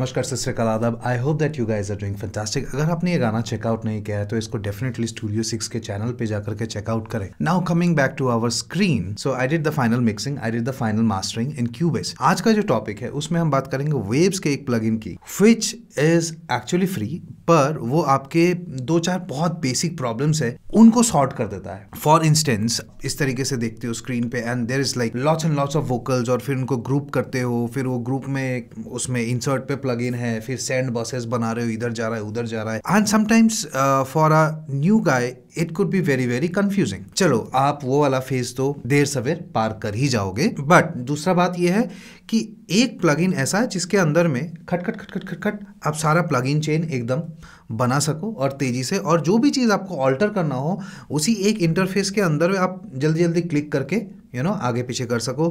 नमस्कार सत आदाब I hope that you guys are doing fantastic अगर आपने ये गाना चेकआउट नहीं किया है तो इसको डेफिनेटली स्टूडियो सिक्स के चैनल पे जाकर के चेकआउट करें now coming back to our screen so I did the final mixing I did the final mastering in Cubase आज का जो टॉपिक है उसमें हम बात करेंगे वेब्स के एक प्लग की विच इज एक्चुअली फ्री पर वो आपके दो चार बहुत बेसिक प्रॉब्लम्स है उनको सॉर्ट कर देता है फॉर इंस्टेंस इस तरीके से देखते हो स्क्रीन पे and there is like lots and lots of vocals और फिर उनको ग्रुप करते हो फिर वो ग्रुप में उसमें इंसर्ट पे प्लग इन है फिर सेंड बसेस बना रहे हो इधर जा रहा है उधर जा रहा है and sometimes for a new guy it could be very very confusing चलो आप वो वाला फेज तो देर सवेर पार कर ही जाओगे बट दूसरा बात यह है कि एक प्लग इन ऐसा है जिसके अंदर में खट खट खट खट खट खट आप सारा प्लग इन चेन एकदम बना सको और तेज़ी से और जो भी चीज़ आपको ऑल्टर करना हो उसी एक इंटरफेस के अंदर में आप जल्दी जल्दी क्लिक करके यू नो आगे पीछे कर सको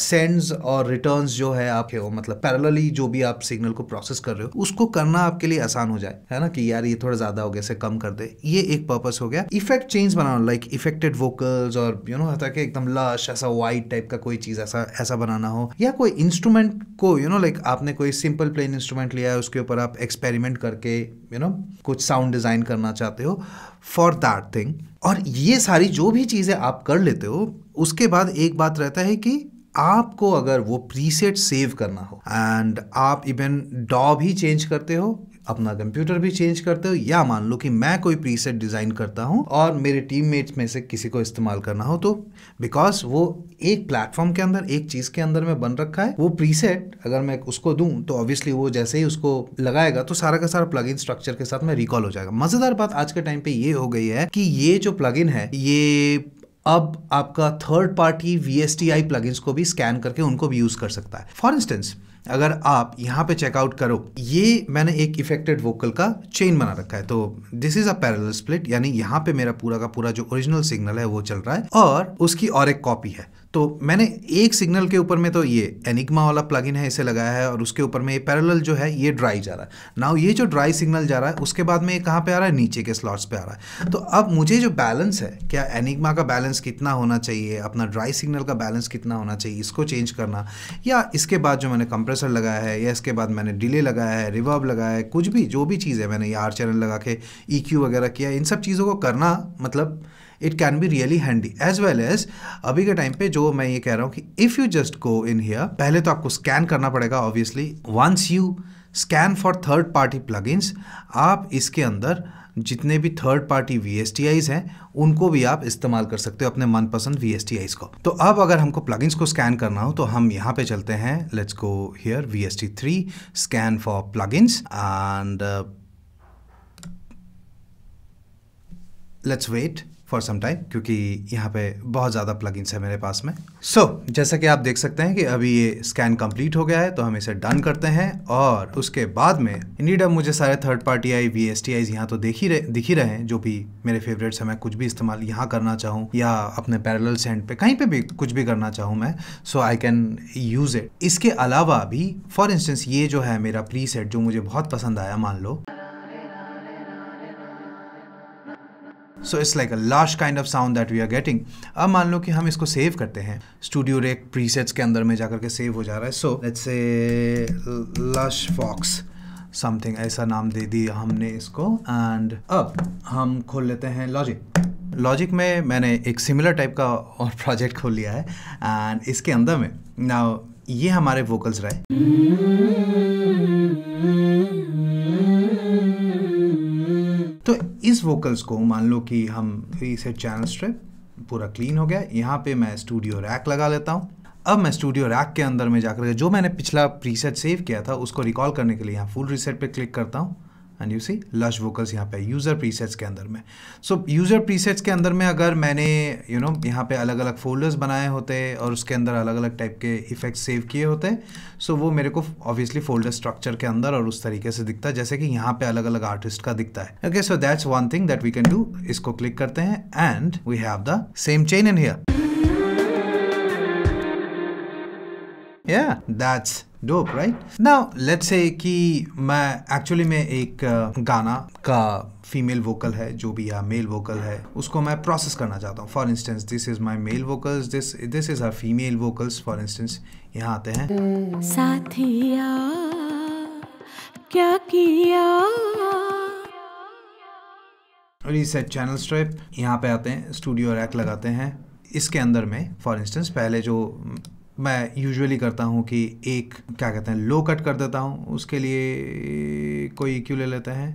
सेंड्स uh, और रिटर्न्स जो है आपके हो मतलब पैरेलली जो भी आप सिग्नल को प्रोसेस कर रहे हो उसको करना आपके लिए आसान हो जाए है ना कि यार ये थोड़ा ज़्यादा हो गया इसे कम कर दे ये एक पर्पस हो गया इफेक्ट चेंज बनाना लाइक इफेक्टेड वोकल्स और यू नो है एकदम लश ऐसा वाइट टाइप का कोई चीज़ ऐसा ऐसा बनाना हो या कोई इंस्ट्रूमेंट को यू नो लाइक आपने कोई सिंपल प्लेन इंस्ट्रूमेंट लिया है उसके ऊपर आप एक्सपेरिमेंट करके यू you नो know, कुछ साउंड डिज़ाइन करना चाहते हो फॉर दैट थिंग और ये सारी जो भी चीज़ें आप कर लेते हो उसके बाद एक बात रहता है कि आपको अगर वो प्रीसेट सेव करना हो एंड आप इवन डॉ भी चेंज करते हो अपना कंप्यूटर भी चेंज करते हो या मान लो कि मैं कोई प्रीसेट डिज़ाइन करता हूं और मेरे टीममेट्स में से किसी को इस्तेमाल करना हो तो बिकॉज वो एक प्लेटफॉर्म के अंदर एक चीज़ के अंदर में बन रखा है वो प्रीसेट अगर मैं उसको दूँ तो ऑब्वियसली वो जैसे ही उसको लगाएगा तो सारा का सारा प्लग इन स्ट्रक्चर के साथ में रिकॉल हो जाएगा मज़ेदार बात आज के टाइम पे ये हो गई है कि ये जो प्लग इन है ये अब आपका third party V S T I को भी स्कैन करके उनको भी यूज़ कर सकता है फॉर इंस्टेंस अगर आप यहाँ पे चेकआउट करो ये मैंने एक इफेक्टेड वोकल का चेन बना रखा है तो this is a parallel split यानी यहाँ पे मेरा पूरा का पूरा जो ओरिजिनल सिग्नल है वो चल रहा है और उसकी और एक कॉपी है तो मैंने एक सिग्नल के ऊपर में तो ये एनिग्मा वाला प्लगइन है इसे लगाया है और उसके ऊपर में ये पैरेलल जो है ये ड्राई जा रहा है नाउ ये जो ड्राई सिग्नल जा रहा है उसके बाद में ये कहाँ पे आ रहा है नीचे के स्लॉट्स पे आ रहा है तो अब मुझे जो बैलेंस है क्या एनिग्मा का बैलेंस कितना होना चाहिए अपना ड्राई सिग्नल का बैलेंस कितना होना चाहिए इसको चेंज करना या इसके बाद जो मैंने कंप्रेसर लगाया है या इसके बाद मैंने डिले लगाया है रिवर्ब लगाया है कुछ भी जो भी चीज़ है मैंने ये आर चैनल लगा के ई e वगैरह किया इन सब चीज़ों को करना मतलब it can be really handy as well as अभी के टाइम पे जो मैं ये कह रहा हूँ कि if you just go in here पहले तो आपको स्कैन करना पड़ेगा obviously once you scan for third party plug आप इसके अंदर जितने भी third party V S T I's हैं उनको भी आप इस्तेमाल कर सकते हो अपने मनपसंद वी एस टी आईज को तो अब अगर हमको प्लगइन्स को स्कैन करना हो तो हम यहाँ पे चलते हैं let's go here V S T three scan for ins and let's wait for some time क्योंकि यहाँ पे बहुत ज़्यादा प्लगइन्स है मेरे पास में सो so, जैसा कि आप देख सकते हैं कि अभी ये स्कैन कंप्लीट हो गया है तो हम इसे डन करते हैं और उसके बाद में इंडीड अब मुझे सारे third party I V S T I यहाँ तो देख ही दिख ही रहे हैं जो भी मेरे फेवरेट्स हैं मैं कुछ भी इस्तेमाल यहाँ करना चाहूँ या अपने पैरल सेंड पे कहीं पे भी कुछ भी करना चाहूँ मैं so I can use it इसके अलावा भी फॉर इंस्टेंस ये जो है मेरा प्री सेट जो मुझे बहुत पसंद आया मान लो so it's like a last kind of sound that we are getting अब मान लो कि हम इसको सेव करते हैं स्टूडियो रेक प्रीसेट्स के अंदर में जाकर के सेव हो जा रहा है so let's a lush vox something ऐसा नाम दे दिया हमने इसको एंड अब हम खोल लेते हैं लॉजिक लॉजिक में मैंने एक सिमिलर टाइप का और प्रोजेक्ट खोल लिया है एंड इसके अंदर में ना ये हमारे वोकल्स रहे वोकल्स को मान लो कि हम थ्री चैनल स्ट्रिप पूरा क्लीन हो गया यहाँ पे मैं स्टूडियो रैक लगा लेता हूँ अब मैं स्टूडियो रैक के अंदर में जाकर जो मैंने पिछला प्रीसेट सेव किया था उसको रिकॉल करने के लिए यहाँ फुल रीसेट पे क्लिक करता हूँ and you see lush vocals यहाँ पे यूज़र प्रीसेट्स के अंदर में सो यूज़र प्रीसेट्स के अंदर में अगर मैंने यू you नो know, यहाँ पे अलग अलग फोल्डर्स बनाए होते और उसके अंदर अलग अलग टाइप के इफेक्ट्स सेव किए होते सो so वो मेरे को ऑब्वियसली फोल्डर स्ट्रक्चर के अंदर और उस तरीके से दिखता है जैसे कि यहाँ पे अलग अलग आर्टिस्ट का दिखता है okay so that's one thing that we can do इसको क्लिक करते हैं and we have the same chain in here Yeah, that's dope right ना लेट्स से कि मैं एक्चुअली में एक uh, गाना का फीमेल वोकल है जो भी या मेल वोकल है उसको मैं प्रोसेस करना चाहता हूँ for instance this is my male vocals this this is our female vocals for instance यहाँ आते हैं साथिया क्या किया रीसेट चैनल स्ट्रिप यहाँ पे आते हैं स्टूडियो रैक लगाते हैं इसके अंदर में फॉर इंस्टेंस पहले जो मैं यूजुअली करता हूँ कि एक क्या कहते हैं लो कट कर देता हूँ उसके लिए कोई क्यू ले लेते हैं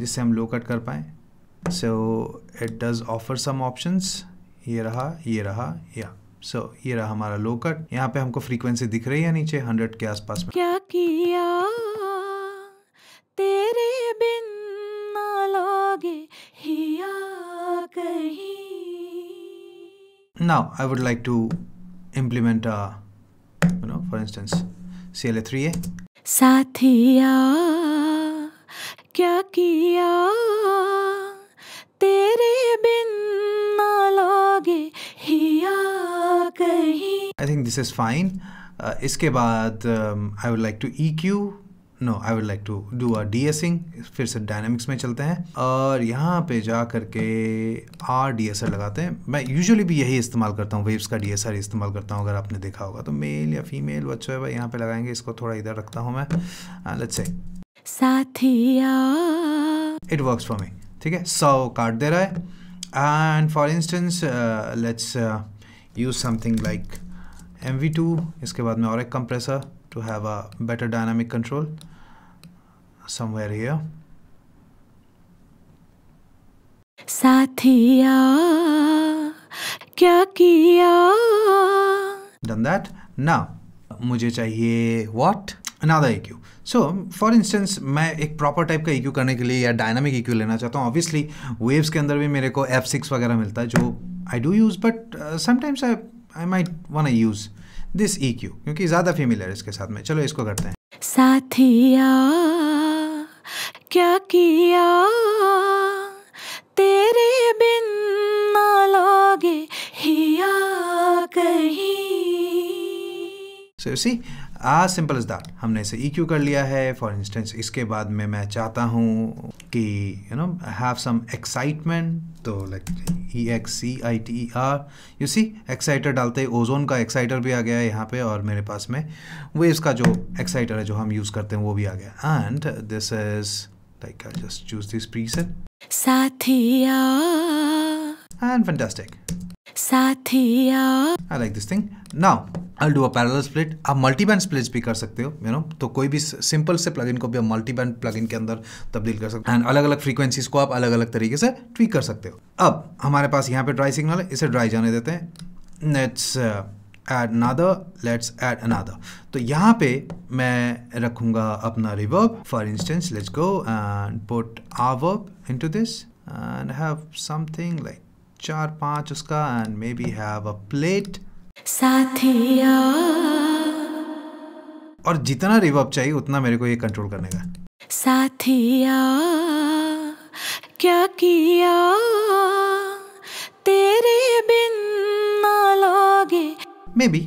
जिससे हम लो कट कर पाएँ so it does offer some options ये रहा ये रहा या सो so, ये रहा हमारा लो कट यहाँ पे हमको फ्रीक्वेंसी दिख रही है नीचे हंड्रेड के आसपास में क्या किया तेरे बिन ना लागे हिया कहीं now I would like to implement a you know for instance CLA3A साथिया क्या किया तेरे बिन ना लागे हिया कहीं I think this is fine इसके बाद I would like to E Q no I would like to do a de-essing फिर से डायनेमिक्स में चलते हैं और यहाँ पे जा करके आर डी एस आर लगाते हैं मैं यूजुअली भी यही इस्तेमाल करता हूँ वेव्स का डी एस आर इस्तेमाल करता हूँ अगर आपने देखा होगा तो मेल या फीमेल अच्छा है यहाँ पे लगाएंगे इसको थोड़ा इधर रखता हूँ मैं लेट्स uh, से साथिया इट वर्क्स फॉर मी ठीक है सौ काट दे रहा है and for instance let's use something like M V two इसके बाद में और एक compressor to have a better dynamic control somewhere here sathiya kya kiya done that now मुझे चाहिए what another E Q so for instance मैं एक proper type का ई e क्यू करने के लिए या डायनामिक ई क्यू लेना चाहता हूँ ऑब्वियसली वेव्स के अंदर भी मेरे को एफ सिक्स वगैरह मिलता है जो I do use but sometimes I I might one I use this E Q क्योंकि ज़्यादा फेमिलियर है इसके साथ में चलो इसको करते हैं साथिया क्या किया तेरे बिन ना लगे हिया कहीं So you see, आज सिंपल इज़ दैट हमने इसे ई e कर लिया है फॉर इंस्टेंस इसके बाद में मैं चाहता हूँ कि you know have some excitement तो like E X C I T R you see exciter डालते ओजोन का एक्साइटर भी आ गया है यहाँ पे और मेरे पास में वेव्स इसका जो एक्साइटर है जो हम यूज़ करते हैं वो भी आ गया and this is like just choose this preset साथिया एंड फैंटास्टिक साथिया I like this thing now I do a parallel split आप मल्टी बैंड स्प्लिट्स भी कर सकते हो यू you know? तो कोई भी सिंपल से प्लगइन को भी आप मल्टी बैंड प्लगइन के अंदर तब्दील कर सकते हो एंड अलग अलग फ्रीक्वेंसीज को आप अलग अलग तरीके से ट्वीक कर सकते हो अब हमारे पास यहाँ पे ड्राई सिग्नल है इसे ड्राई जाने देते हैं let's add another let's add another तो यहाँ पे मैं रखूंगा अपना reverb for instance let's go and put a verb into this and have something like चार पांच उसका and maybe have a plate साथिया और जितना रिवर्ब चाहिए उतना मेरे को ये कंट्रोल करने का साथिया क्या किया तेरे बिन ना लोगे मे बी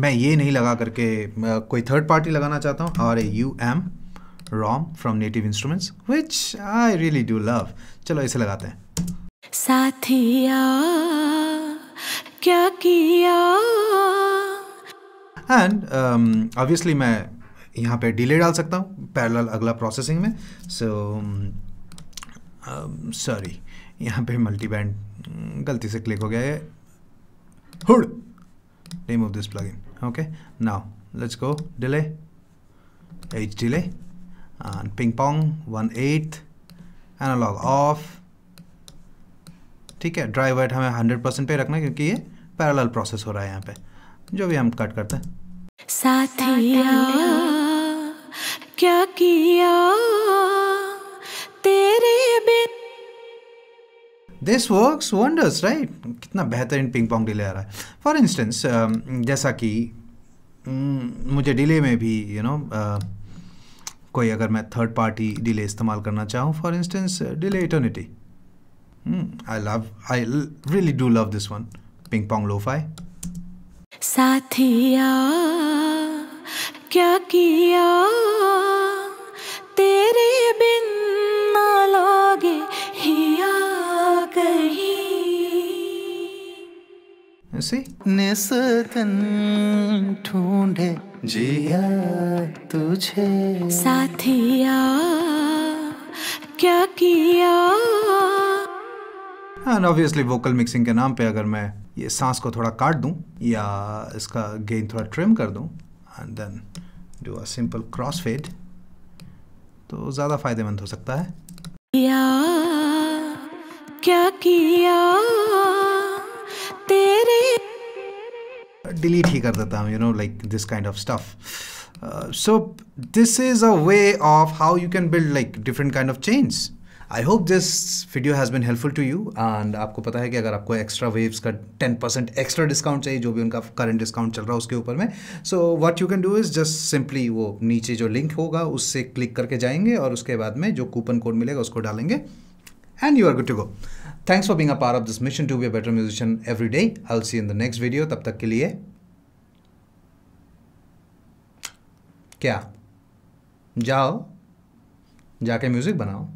मैं ये नहीं लगा करके uh, कोई थर्ड पार्टी लगाना चाहता हूँ और uh um Raum from Native Instruments which I really do love चलो इसे लगाते हैं साथिया क्या किया एंड ऑब्वियसली um, मैं यहाँ पे डिले डाल सकता हूँ पैरेलल अगला प्रोसेसिंग में सो सॉरी um, um, यहाँ पे मल्टी बैंड um, गलती से क्लिक हो गया है would remove this plugin okay now let's go delay H delay and ping pong one eight analog off ठीक है ड्राई वेट हमें हंड्रेड परसेंट पे रखना है क्योंकि ये पैरेलल प्रोसेस हो रहा है यहाँ पे जो भी हम कट करते हैं साथिया क्या किया तेरे बिन दिस वर्क्स वंडर्स राइट कितना बेहतरीन पिंग पॉन्ग डिले आ रहा है फॉर इंस्टेंस um, जैसा कि mm, मुझे डिले में भी you you know know, uh, कोई अगर मैं थर्ड पार्टी डिले इस्तेमाल करना चाहूँ for instance delay eternity Mm, I love, I really do love this one. Ping Pong Lo-Fi. Sathiya, kya kiya, tere bin na ना hiya kahi. You See? Nisatan thunde jiya tujhe. Sathiya, kya kiya, and obviously vocal mixing के नाम पे अगर मैं ये सांस को थोड़ा काट दूँ या इसका गेन थोड़ा ट्रिम कर दूँ and then do a simple crossfade तो ज़्यादा फायदेमंद हो सकता है या, क्या किया तेरे डिलीट ही कर देता हूँ you know like this kind of stuff so this is a way of how you can build like different kind of change I hope this video has been helpful to you and आपको पता है कि अगर आपको extra Waves का ten percent extra discount चाहिए जो भी उनका करंट डिस्काउंट चल रहा है उसके ऊपर में so what you can do is just simply वो नीचे जो लिंक होगा उससे क्लिक करके जाएंगे और उसके बाद में जो कूपन कोड मिलेगा उसको डालेंगे and you are good to go thanks for being a part of this mission to be a better musician every day I see in the next video तब तक के लिए क्या जाओ जाके म्यूज़िक बनाओ